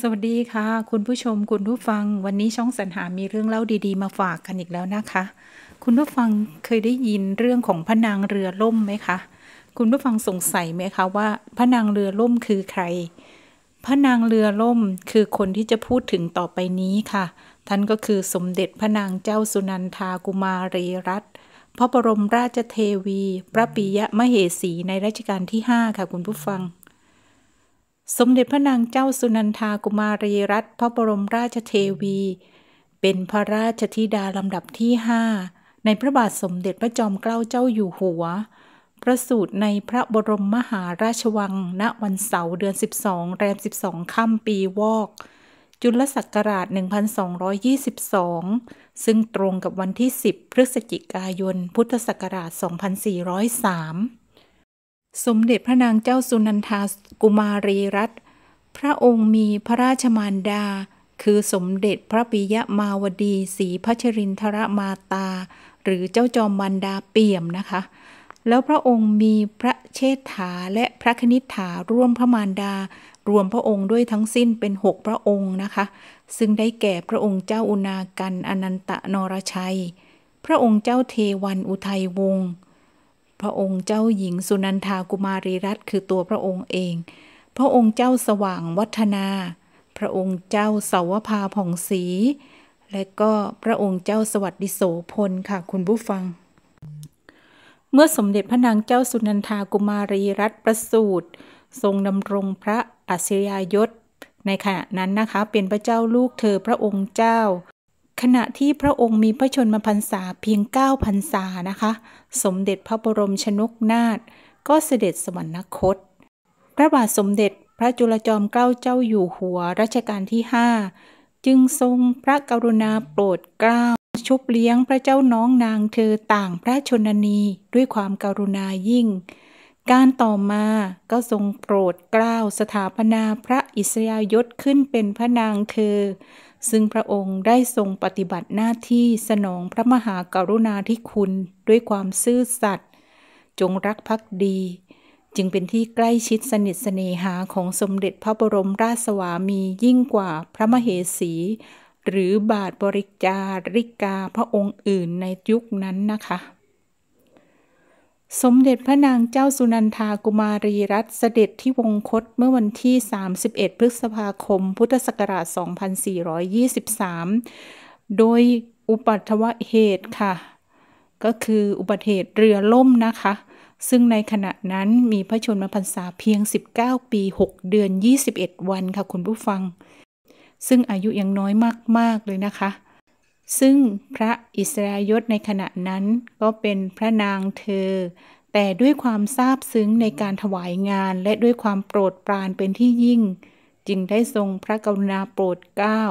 สวัสดีค่ะคุณผู้ชมคุณผู้ฟังวันนี้ช่องสรรหามีเรื่องเล่าดีๆมาฝากกันอีกแล้วนะคะ คุณผู้ฟังเคยได้ยินเรื่องของพระนางเรือล่มไหมคะคุณผู้ฟังสงสัยไหมคะว่าพระนางเรือล่มคือใครพระนางเรือล่มคือคนที่จะพูดถึงต่อไปนี้ค่ะ ท่านก็คือสมเด็จพระนางเจ้าสุนันทากุมารีรัตน์พระบรมราชเทวี พระปิยะมะเหสีในรัชกาลที่ 5 ค่ะ คุณผู้ฟังสมเด็จพระนางเจ้าสุนันทากุมารีรัตน์พระบรมราชเทวี เป็นพระราชธิดาลำดับที่ห้าในพระบาทสมเด็จพระจอมเกล้าเจ้าอยู่หัว ประสูตรในพระบรมมหาราชวังณวันเสาร์เดือน 12 แรม 12ค่ำปีวอก จุลศักราช 1222 ซึ่งตรงกับวันที่ 10 พฤศจิกายนพุทธศักราช 2403สมเด็จพระนางเจ้าสุนันทากุมารีรัตน์ พระองค์มีพระราชมารดา คือสมเด็จพระปิยมาวดีศรีพัชรินทรมาตา หรือเจ้าจอมมันดาเปี่ยมนะคะ แล้วพระองค์มีพระเชษฐาและพระคณิษฐาร่วมพระมารดา รวมพระองค์ด้วยทั้งสิ้นเป็นหกพระองค์นะคะ ซึ่งได้แก่พระองค์เจ้าอุณากันอนันตนรชัย พระองค์เจ้าเทวันอุทัยวงศ์พระองค์เจ้าหญิงสุนันทากุมารีรัตน์คือตัวพระองค์เอง พระองค์เจ้าสว่างวัฒนา พระองค์เจ้าเสาวภาผ่องศรี และก็พระองค์เจ้าสวัสดิโสพลค่ะคุณผู้ฟัง เมื่อสมเด็จพระนางเจ้าสุนันทากุมารีรัตน์ประสูติทรงดำรงพระอัศรยยศในขณะนั้นนะคะ เป็นพระเจ้าลูกเธอพระองค์เจ้าขณะที่พระองค์มีพระชนมพรรษาเพียง9พรรษานะคะ สมเด็จพระบรมชนกนาถก็เสด็จสวรรคตพระบาทสมเด็จพระจุลจอมเกล้าเจ้าอยู่หัวรัชกาลที่5จึงทรงพระกรุณาโปรดเกล้าชุบเลี้ยงพระเจ้าน้องนางเธอต่างพระชนนีด้วยความการุณายิ่ง การต่อมาก็ทรงโปรดเกล้าสถาปนาพระอิสรายยศขึ้นเป็นพระนางเธอซึ่งพระองค์ได้ทรงปฏิบัติหน้าที่สนองพระมหากรุณาธิคุณด้วยความซื่อสัตย์จงรักภักดี จึงเป็นที่ใกล้ชิดสนิทสเสน่หาของสมเด็จพระบรมราชสวามียิ่งกว่าพระมเหสี หรือบาทบริจาริกาพระองค์อื่นในยุคนั้นนะคะสมเด็จพระนางเจ้าสุนันทากุมารีรัตน์เสด็จที่วงคตเมื่อวันที่ 31 พฤษภาคม พุทธศักราช 2423 โดยอุปัตวเหตุค่ะ ก็คืออุบัติเหตุเรือล่มนะคะ ซึ่งในขณะนั้นมีพระชนมพรรษาเพียง 19 ปี 6 เดือน 21 วันค่ะคุณผู้ฟัง ซึ่งอายุยังน้อยมาก ๆ เลยนะคะซึ่งพระอิสรายศในขณะนั้นก็เป็นพระนางเธอ แต่ด้วยความซาบซึ้งในการถวายงานและด้วยความโปรดปรานเป็นที่ยิ่ง จึงได้ทรงพระกรุณาโปรดเกล้า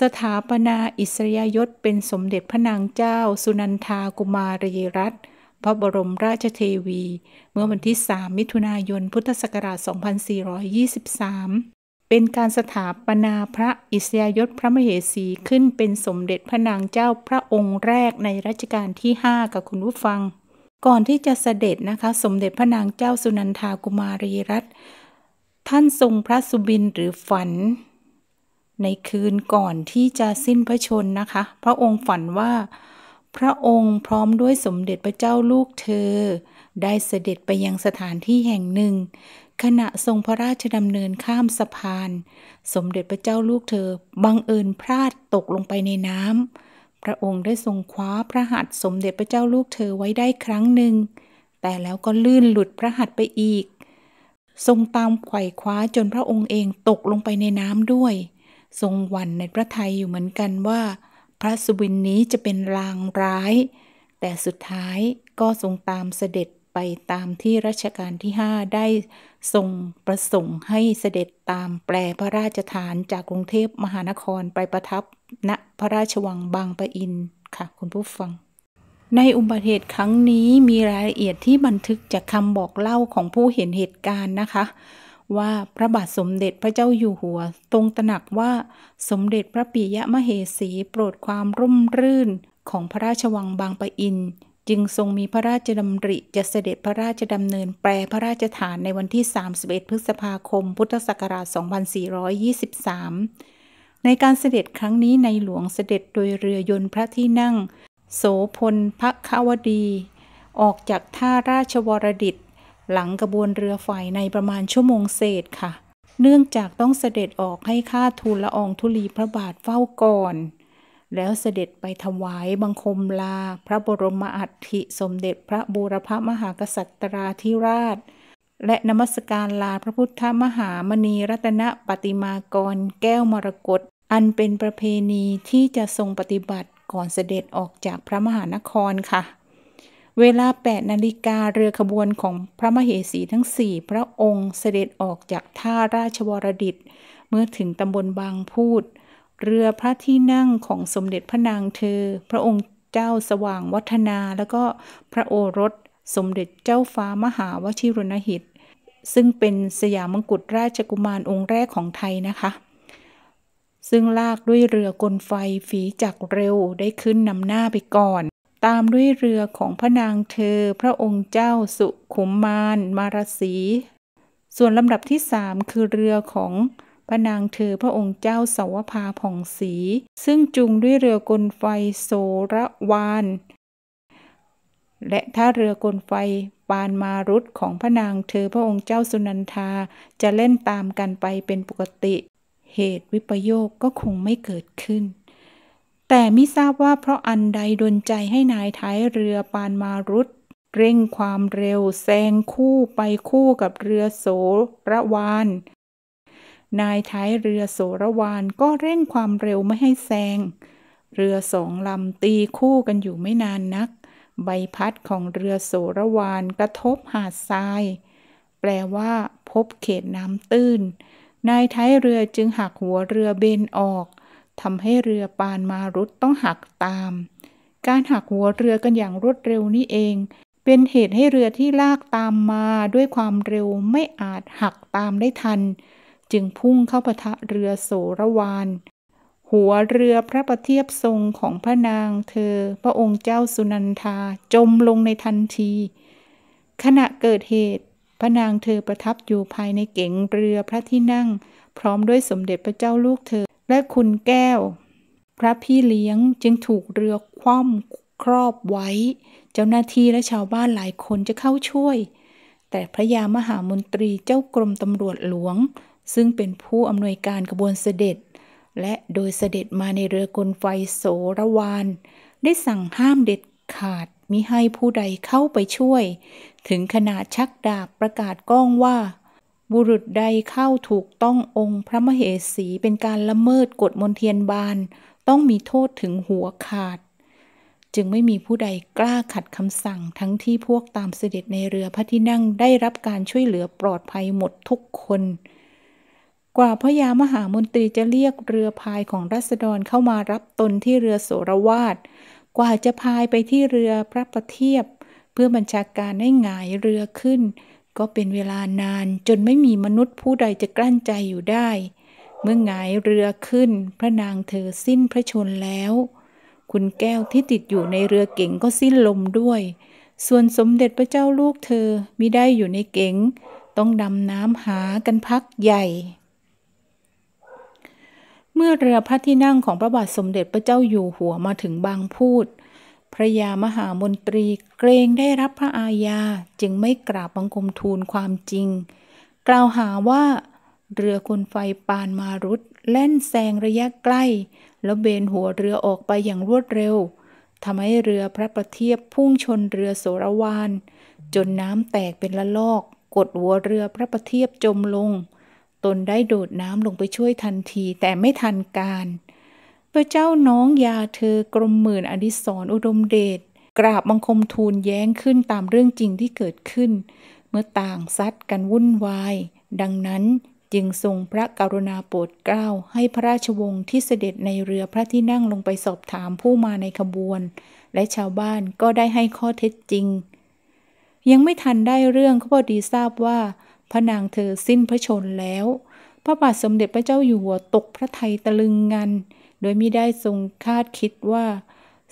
สถาปนาอิสริยยศเป็นสมเด็จพระนางเจ้า สุนันทากุมารีรัตพระบรมราชเทวี เมื่อวันที่ 3 มิถุนายน พุทธศักราช 2423เป็นการสถาปนาพระอิสยยศพระมเหสีขึ้นเป็นสมเด็จพระนางเจ้าพระองค์แรกในรัชกาลที่ 5 กับคุณผู้ฟัง ก่อนที่จะเสด็จนะคะสมเด็จพระนางเจ้าสุนันทากุมารีรัตน์ท่านทรงพระสุบินหรือฝัน ในคืนก่อนที่จะสิ้นพระชนนะคะ พระองค์ฝันว่าพระองค์พร้อมด้วยสมเด็จพระเจ้าลูกเธอ ได้เสด็จไปยังสถานที่แห่งหนึ่งขณะทรงพระราชดำเนินข้ามสะพาน สมเด็จพระเจ้าลูกเธอ บังเอิญพลาดตกลงไปในน้ำพระองค์ได้ทรงคว้าพระหัตถ์สมเด็จพระเจ้าลูกเธอไว้ได้ครั้งหนึ่ง แต่แล้วก็ลื่นหลุดพระหัตถ์ไปอีก ทรงตามไขว่คว้าจนพระองค์เองตกลงไปในน้ำด้วย ทรงหวั่นในพระทัยอยู่เหมือนกันว่า พระสุบินนี้จะเป็นรางร้าย แต่สุดท้ายก็ทรงตามเสด็จไปตามที่รัชกาลที่ 5 ได้ทรงประสงค์ให้เสด็จตามแปลพระราชฐานจากกรุงเทพมหานครไปประทับ ณ พระราชวังบางปะอิน ค่ะ คุณผู้ฟัง ในอุบัติเหตุครั้งนี้มีรายละเอียดที่บันทึกจากคำบอกเล่าของผู้เห็นเหตุการณ์นะคะ ว่าพระบาทสมเด็จพระเจ้าอยู่หัวทรงตระหนักว่า สมเด็จพระปิยมเหสี โปรดความร่มรื่นของพระราชวังบางปะอินจึงทรงมีพระราชดำริจะเสด็จพระราชดำเนินแปร พระราชฐานในวันที่ 31 พฤษภาคม พุทธศักราช 2423 ในการเสด็จครั้งนี้ในหลวงเสด็จโดยเรือยนต์พระที่นั่ง โสพลพระขาวดี ออกจากท่าราชวรดิตหลังกระบวนเรือฝ่ายในประมาณชั่วโมงเศษค่ะ เนื่องจากต้องเสด็จออกให้ข้าทูลละอองธุลีพระบาทเฝ้าก่อนแล้วเสด็จไปถวายบังคมลา พระบรมอัฐิสมเด็จพระบูรพมหากษัตราธิราช และนมัสการลาพระพุทธมหามณีรัตนปฏิมากรแก้วมรกตอันเป็นประเพณีที่จะทรงปฏิบัติก่อนเสด็จออกจากพระมหานครค่ะ เวลา 8 นาฬิกาเรือขบวนของพระมเหสีทั้ง 4 พระองค์เสด็จออกจากท่าราชวรดิตเมื่อถึงตำบลบางพูดเรือพระที่นั่งของสมเด็จพระนางเธอพระองค์เจ้าสว่างวัฒนาแล้วก็พระโอรส สมเด็จเจ้าฟ้ามหาวชิรนหิตซึ่งเป็นสยามมงกุฎราชกุมารองค์แรกของไทยนะคะ ซึ่งลากด้วยเรือกลไฟฝีจักเร็วได้ขึ้นนำหน้าไปก่อน ตามด้วยเรือของพระนางเธอ พระองค์เจ้าสุขุมมานมารสีส่วนลำดับที่ 3 คือเรือของระนางเธอพระองค์เจ้าสาวพาผ่องศรีซึ่งจุงด้วยเรือกลไฟโซระวานและถ้าเรือกลไฟปานมารุตของพระนางเธอพระองค์เจ้าสุนันทาจะเล่นตามกันไปเป็นปกติเหตุวิปโยคก็คงไม่เกิดขึ้น แต่ไม่ทราบว่าเพราะอันใดดนใจให้นายท้ายเรือปานมารุตเร่งความเร็วแซงคู่ไปคู่กับเรือโสระวานนายท้ายเรือโสระวานก็เร่งความเร็วไม่ให้แซง เรือสองลำ ตีคู่กันอยู่ไม่นานนัก ใบพัดของเรือโสระวานกระทบหาดทราย แปลว่าพบเขตน้ำตื้น นายท้ายเรือจึงหักหัวเรือเบนออก ทำให้เรือปานมารุดต้องหักตาม การหักหัวเรือกันอย่างรวดเร็วนี่เอง เป็นเหตุให้เรือที่ลากตามมาด้วยความเร็วไม่อาจหักตามได้ทันจึงพุ่งเข้าปะทะเรือโสระวานหัวเรือพระประเทียบทรงของพระนางเธอพระองค์เจ้าสุนันทาจมลงในทันที ขณะเกิดเหตุ พระนางเธอประทับอยู่ภายในเก๋งเรือพระที่นั่ง พร้อมด้วยสมเด็จพระเจ้าลูกเธอและคุณแก้ว พระพี่เลี้ยงจึงถูกเรือคว่ำครอบไว้ เจ้าหน้าที่และชาวบ้านหลายคนจะเข้าช่วย แต่พระยามหามนตรีเจ้ากรมตำรวจหลวงซึ่งเป็นผู้อำนวยการกระบวนเสด็จ และโดยเสด็จมาในเรือกลไฟโสระวานได้สั่งห้ามเด็ดขาดมิให้ผู้ใดเข้าไปช่วย ถึงขนาดชักดาบประกาศก้องว่า บุรุษใดเข้าถูกต้ององค์พระมเหสีเป็นการละเมิดกฎมนเทียนบาน ต้องมีโทษถึงหัวขาด จึงไม่มีผู้ใดกล้าขัดคำสั่งทั้งที่พวกตามเสด็จในเรือพระที่นั่งได้รับการช่วยเหลือปลอดภัยหมดทุกคนกว่าพระยามหามนตรีจะเรียกเรือพายของรัศดรเข้ามารับตนที่เรือโสรวาดกว่าจะพายไปที่เรือพระประเทียบเพื่อบัญชาการให้หงายเรือขึ้น ก็เป็นเวลานานจนไม่มีมนุษย์ผู้ใดจะกลั้นใจอยู่ได้ เมื่อหงายเรือขึ้นพระนางเธอสิ้นพระชนแล้ว คุณแก้วที่ติดอยู่ในเรือเก๋งก็สิ้นลมด้วย ส่วนสมเด็จพระเจ้าลูกเธอมิได้อยู่ในเก๋งต้องดำน้ำหากันพักใหญ่เมื่อเรือพระที่นั่งของพระบาทสมเด็จพระเจ้าอยู่หัวมาถึงบางพูด พระยามหามนตรีเกรงได้รับพระอาญาจึงไม่กราบบังคมทูลความจริง กล่าวหาว่า เรือคนไฟปานมารุดแล่นแซงระยะใกล้แล้วเบนหัวเรือออกไปอย่างรวดเร็วทำให้เรือพระประเทียบพุ่งชนเรือโสรวานจนน้ำแตกเป็นละลอก กดหัวเรือพระประเทียบจมลงตนได้โดดน้ำลงไปช่วยทันทีแต่ไม่ทันการ พระเจ้าน้องยาเธอกรมหมื่นอดิศรออุดมเดช กราบบังคมทูลแย้งขึ้นตามเรื่องจริงที่เกิดขึ้น เมื่อต่างซัดกันวุ่นวาย ดังนั้นจึงทรงพระกรุณาโปรดเกล้า ให้พระราชวงศ์ที่เสด็จในเรือพระที่นั่งลงไปสอบถามผู้มาในขบวน และชาวบ้านก็ได้ให้ข้อเท็จจริง ยังไม่ทันได้เรื่องก็พอดีทราบว่าพระนางเธอสิ้นพระชนแล้ว พระบาทสมเด็จพระเจ้าอยู่หัวตกพระทัยตะลึงงัน โดยมิได้ทรงคาดคิดว่า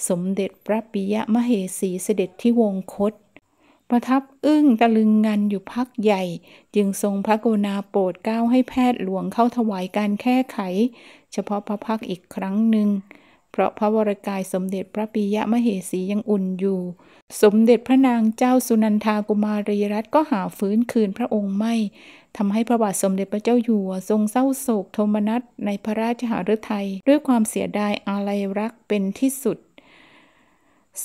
สมเด็จพระปิยมเหสีเสด็จที่วงคต ประทับอึ้งตะลึงงันอยู่พักใหญ่ จึงทรงพระกรุณาโปรดเกล้าให้แพทย์หลวงเข้าถวายการแค่ไข เฉพาะพระพักอีกครั้งหนึ่งเพราะพระวรกายสมเด็จพระปิยมเหสียังอุ่นอยู่ สมเด็จพระนางเจ้าสุนันทากุมารีรัตน์ก็หาฟื้นคืนพระองค์ไม่ทำให้พระบาทสมเด็จพระเจ้าอยู่หัวทรงเศร้าโศกโทมนัสในพระราชหฤทัยด้วยความเสียดายอาลัยรักเป็นที่สุด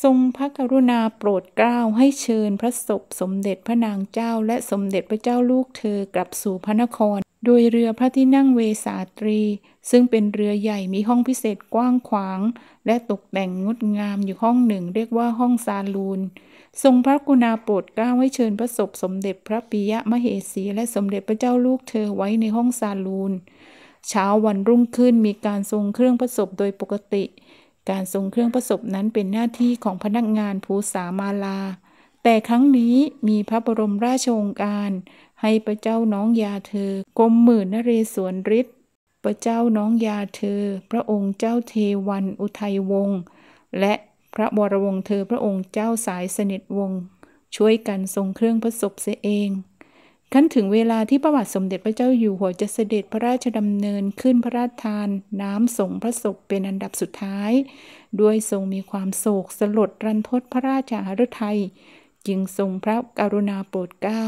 ทรงพระกรุณาโปรดเกล้าให้เชิญพระศพสมเด็จพระนางเจ้าและสมเด็จพระเจ้าลูกเธอกลับสู่พระนคร โดยเรือพระที่นั่งเวสาตรี ซึ่งเป็นเรือใหญ่มีห้องพิเศษกว้างขวาง และตกแต่งงดงามอยู่ห้องหนึ่ง เรียกว่าห้องซาลูนทรงพระกรุณาโปรดเกล้าให้เชิญพระศพสมเด็จพระปิยะมเหสีและสมเด็จพระเจ้าลูกเธอไว้ในห้องซาลูนเช้าวันรุ่งขึ้นมีการทรงเครื่องพระศพโดยปกติการทรงเครื่องประสบนั้นเป็นหน้าที่ของพนักงานภูสามาลา แต่ครั้งนี้มีพระบรมราชโองการให้พระเจ้าน้องยาเธอกรมหมื่นนเรศวรฤทธิ์ พระเจ้าน้องยาเธอ พระองค์เจ้าเทวันอุทัยวงศ์ และพระบรวงเธอพระองค์เจ้าสายสนิทวงศ์ช่วยกันทรงเครื่องประสบเสียเองขั้นถึงเวลาที่ประวัติสมเด็จพระเจ้าอยู่หัวจะเสด็จพระราชดำเนินขึ้นพระราชทานน้ำสงพระศพเป็นอันดับสุดท้าย ด้วยทรงมีความโศกสลดรันทดพระราชาฤทัย จึงทรงพระกรุณาโปรดเกล้า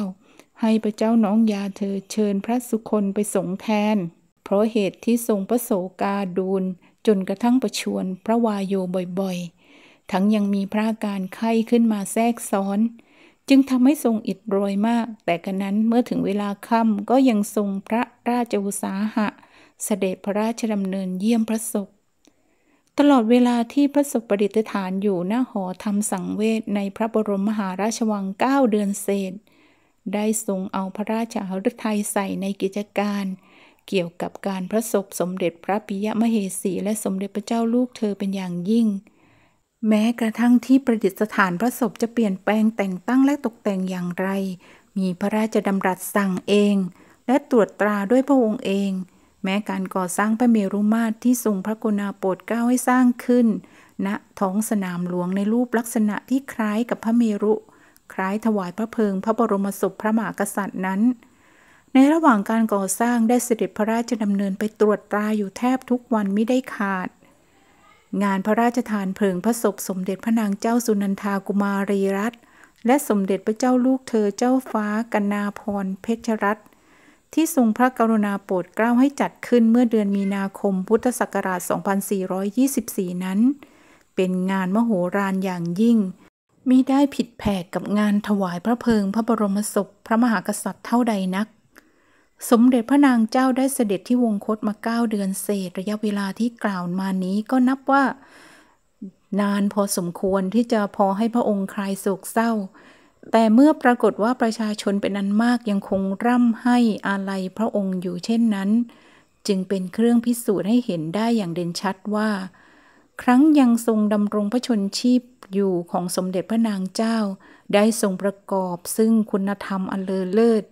ให้พระเจ้าน้องยาเธอเชิญพระสุคนไปสงแทน เพราะเหตุที่ทรงพระโศกาดูลจนกระทั่งประชวนพระวายโยบ่อยๆ ทั้งยังมีพระการไข้ขึ้นมาแทรกซ้อนจึงทำให้ทรงอิดโรยมาก แต่กระนั้นเมื่อถึงเวลาค่ำก็ยังทรงพระราชอุสาหะ เสด็จพระราชดำเนินเยี่ยมพระศพตลอดเวลาที่พระศพประดิษฐานอยู่หน้าหอธรรมสังเวชในพระบรมมหาราชวังเก้าเดือนเศษ ได้ทรงเอาพระราชาฤทัยใส่ในกิจการ เกี่ยวกับการพระศพสมเด็จพระปิยมเหสีและสมเด็จพระเจ้าลูกเธอเป็นอย่างยิ่งแม้กระทั่งที่ประดิษฐานพระศพจะเปลี่ยนแปลงแต่งตั้งและตกแต่งอย่างไร มีพระราชดำรัสสั่งเองและตรวจตราด้วยพระองค์เอง แม้การก่อสร้างพระเมรุมาตรที่ทรงพระกรุณาโปรดเกล้าให้สร้างขึ้นณนะท้องสนามหลวงในรูปลักษณะที่คล้ายกับพระเมรุ คล้ายถวายพระเพลิงพระบรมศพพระมหากษัตริย์นั้น ในระหว่างการก่อสร้างได้เสด็จพระราชดำเนินไปตรวจตราอยู่แทบทุกวันไม่ได้ขาดงานพระราชทานเพลิงพระศพสมเด็จพระนางเจ้าสุนันทากุมารีรัตน์และสมเด็จพระเจ้าลูกเธอเจ้าฟ้ากันาพรเพชรรัตน์ที่ทรงพระกรุณาโปรดเกล้าให้จัดขึ้นเมื่อเดือนมีนาคมพุทธศักราช 2424 นั้น เป็นงานมโหฬารอย่างยิ่งมิได้ผิดแผกกับงานถวายพระเพลิงพระบรมศพพระมหากษัตริย์เท่าใดนักสมเด็จพระนางเจ้าได้เสด็จที่วงคตมาเก้าเดือนเศษระยะเวลาที่กล่าวมานี้ก็นับว่านานพอสมควรที่จะพอให้พระองค์คลายโศกเศร้า แต่เมื่อปรากฏว่าประชาชนเป็นอันมากยังคงร่ำให้อาลัยพระองค์อยู่เช่นนั้น จึงเป็นเครื่องพิสูจน์ให้เห็นได้อย่างเด่นชัดว่า ครั้งยังทรงดำรงพระชนชีพอยู่ของสมเด็จพระนางเจ้า ได้ทรงประกอบซึ่งคุณธรรมอันเลอเลิศ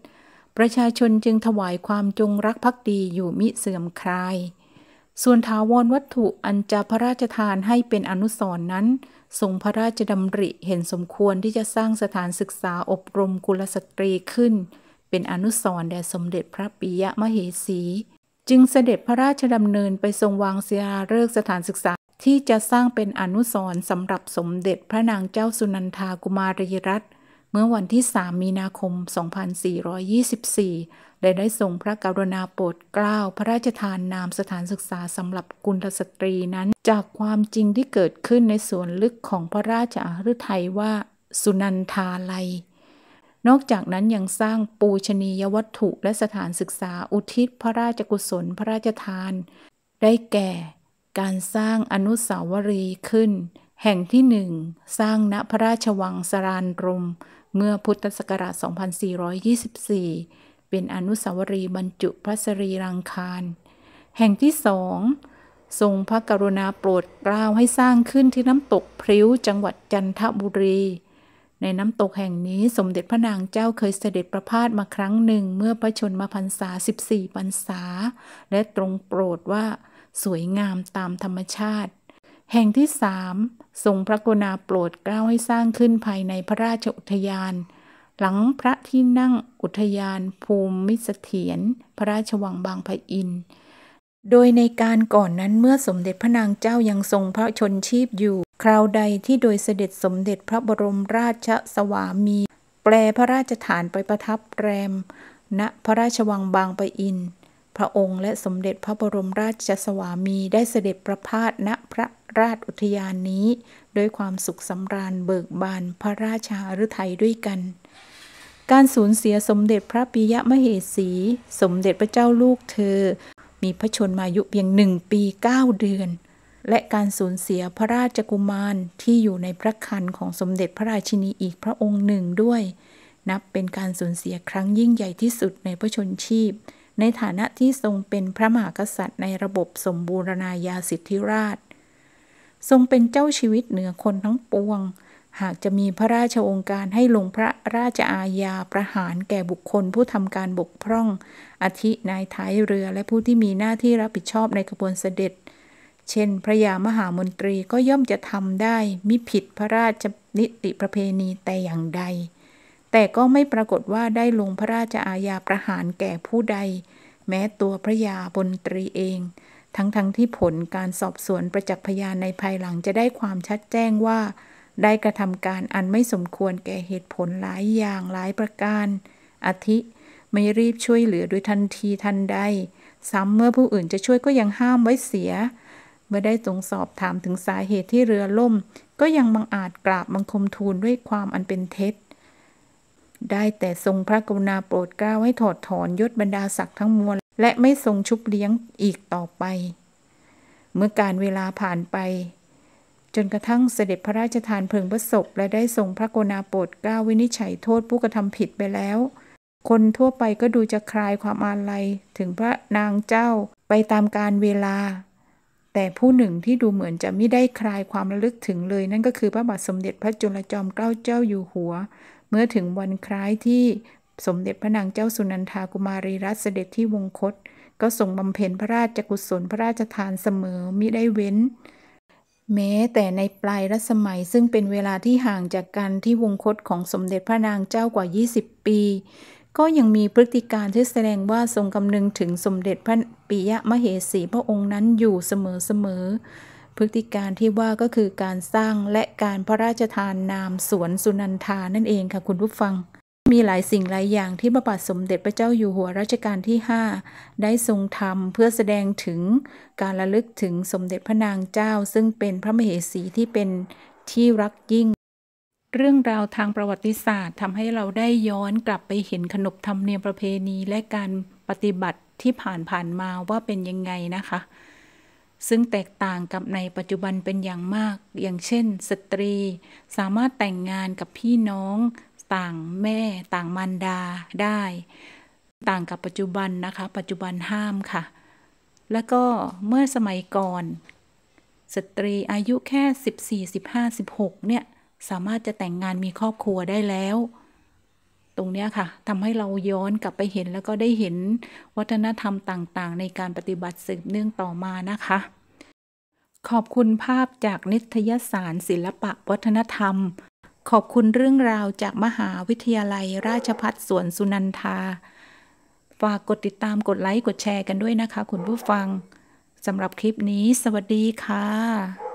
ประชาชนจึงถวายความจงรักภักดีอยู่มิเสื่อมคลาย ส่วนถาวรวัตถุอันจะพระราชทานให้เป็นอนุสรณ์นั้น ทรงพระราชดำริเห็นสมควรที่จะสร้างสถานศึกษาอบรมกุลสตรีขึ้นเป็นอนุสรณ์แด่สมเด็จพระปิยมเหสี จึงเสด็จพระราชดำเนินไปทรงวางเสียเลิกสถานศึกษาที่จะสร้างเป็นอนุสรณ์สำหรับสมเด็จพระนางเจ้าสุนันทากุมารีรัตนเมื่อวันที่ 3 มีนาคม 2424 ได้ได้ทรงพระกรุณาโปรดเกล้าพระราชทานนามสถานศึกษาสำหรับกุลสตรีนั้น จากความจริงที่เกิดขึ้นในส่วนลึกของพระราชอาฤทัย ว่าสุนันทาลัย นอกจากนั้นยังสร้างปูชนียวัตถุและสถานศึกษาอุทิศพระราชกุศลพระราชทาน ได้แก่การสร้างอนุสาวรีย์ขึ้น แห่งที่หนึ่งสร้างณพระราชวังสรานรมเมื่อพุทธศักราช 2424 เป็นอนุสาวรีย์บรรจุพระสรีรังคาร แห่งที่สอง ทรงพระกรุณาโปรดเกล้าให้สร้างขึ้นที่น้ำตกพริ้ว จังหวัดจันทบุรี ในน้ำตกแห่งนี้สมเด็จพระนางเจ้าเคยเสด็จประพาสมาครั้งหนึ่ง เมื่อพระชนมพรรษา 14 พรรษา และตรงโปรดว่าสวยงามตามธรรมชาติแห่งที่สามทรงพระกนุณาโปรดเกล้าให้สร้างขึ้นภายในพระราชอุทยาน หลังพระที่นั่งอุทยานภูมิสเถียนพระราชวังบางพะอิน โดยในการก่อนนั้นเมื่อสมเด็จพระนางเจ้ายังทรงพระชนชีพอยู่คราวใดที่โดยเสด็จสมเด็จพระบรมราชสวามี แปลพระราชฐานไปประทับแรม ณพระราชวังบางปะอินพระองค์และสมเด็จพระบรมราชสวามีได้เสด็จประพาสณพระราชอุทยานนี้ ด้วยความสุขสำราญเบิกบานพระราชาฤทัยด้วยกัน การสูญเสียสมเด็จพระปิยมเหสี สมเด็จพระเจ้าลูกเธอ มีพระชนมายุเพียงหนึ่งปีเก้าเดือน และการสูญเสียพระราชกุมารที่อยู่ในพระคันของสมเด็จพระราชินีอีกพระองค์หนึ่งด้วย นับเป็นการสูญเสียครั้งยิ่งใหญ่ที่สุดในพระชนชีพในฐานะที่ทรงเป็นพระมหากษัตริย์ในระบบสมบูรณาญาสิทธิราช ทรงเป็นเจ้าชีวิตเหนือคนทั้งปวง หากจะมีพระราชองค์การให้ลงพระราชอาญาประหารแก่บุคคลผู้ทำการบกพร่องอาทินายท้ายเรือและผู้ที่มีหน้าที่รับผิดชอบในกระบวนเสด็จ เช่นพระยามหามนตรีก็ย่อมจะทำได้ มิผิดพระราชนิติประเพณีแต่อย่างใดแต่ก็ไม่ปรากฏว่าได้ลงพระราชอาญาประหารแก่ผู้ใด แม้ตัวพระยาบนตรีเอง ทั้งๆทที่ผลการสอบสวนประจักษ์พยานในภายหลังจะได้ความชัดแจ้งว่า ได้กระทำการอันไม่สมควรแก่เหตุผลหลายอย่างหลายประการอาทิ ไม่รีบช่วยเหลือด้วยทันทีทันใดซ้ำเมื่อผู้อื่นจะช่วยก็ยังห้ามไว้เสียเมื่อได้ตรงสอบถามถึงสาเหตุที่เรือล่ม ก็ยังบังอาจกราบบังคมทูลด้วยความอันเป็นเท็จได้แต่ทรงพระกรุณาโปรดเกล้าให้ถอดถอนยศบรรดาศักดิ์ทั้งมวลและไม่ทรงชุบเลี้ยงอีกต่อไป เมื่อการเวลาผ่านไป จนกระทั่งเสด็จพระราชทานเพลิงพระศพและได้ทรงพระกรุณาโปรดเกล้าวินิจฉัยโทษผู้กระทำผิดไปแล้ว คนทั่วไปก็ดูจะคลายความอาลัย ถึงพระนางเจ้าไปตามการเวลาแต่ผู้หนึ่งที่ดูเหมือนจะไม่ได้คลายความระลึกถึงเลย นั่นก็คือพระบาทสมเด็จพระจุลจอมเกล้าเจ้าอยู่หัว เมื่อถึงวันคล้ายที่สมเด็จพระนางเจ้าสุนันทากุมารีรัตน์เสด็จที่วงคต ก็ส่งบำเพ็ญพระราชกุศลพระราชทานเสมอมิได้เว้น แม้แต่ในปลายรัชสมัยซึ่งเป็นเวลาที่ห่างจากกันที่วงคตของสมเด็จพระนางเจ้ากว่า 20 ปีก็ยังมีพฤติการที่แสดงว่าทรงกำนึงถึงสมเด็จพระปิยมเหสีพระองค์นั้นอยู่เสมอๆพฤติการที่ว่าก็คือการสร้างและการพระราชทานนามสวนสุนันทานั่นเองค่ะคุณผู้ฟัง มีหลายสิ่งหลายอย่างที่พระบาทสมเด็จพระเจ้าอยู่หัวรัชกาลที่5ได้ทรงทำเพื่อแสดงถึงการระลึกถึงสมเด็จพระนางเจ้า ซึ่งเป็นพระมเหสีที่เป็นที่รักยิ่งเรื่องราวทางประวัติศาสตร์ทำให้เราได้ย้อนกลับไปเห็นขนบธรรมเนียมประเพณีและการปฏิบัติที่ผ่านผ่านมาว่าเป็นยังไงนะคะ ซึ่งแตกต่างกับในปัจจุบันเป็นอย่างมากอย่างเช่นสตรีสามารถแต่งงานกับพี่น้อง ต่างแม่ต่างมารดาได้ ต่างกับปัจจุบันนะคะ ปัจจุบันห้ามค่ะ แล้วก็เมื่อสมัยก่อนสตรีอายุแค่ 14 15 16เนี่ยสามารถจะแต่งงานมีครอบครัวได้แล้ว ตรงนี้ค่ะทำให้เราย้อนกลับไปเห็นแล้วก็ได้เห็นวัฒนธรรมต่างๆ ในการปฏิบัติสืบเนื่องต่อมานะคะ ขอบคุณภาพจากนิตยสาร ศิลปะวัฒนธรรม ขอบคุณเรื่องราวจากมหาวิทยาลัยราชพัฒสวนสุนันทา ฝากกดติดตามกดไลค์กดแชร์กันด้วยนะคะคุณผู้ฟังสำหรับคลิปนี้ สวัสดีค่ะ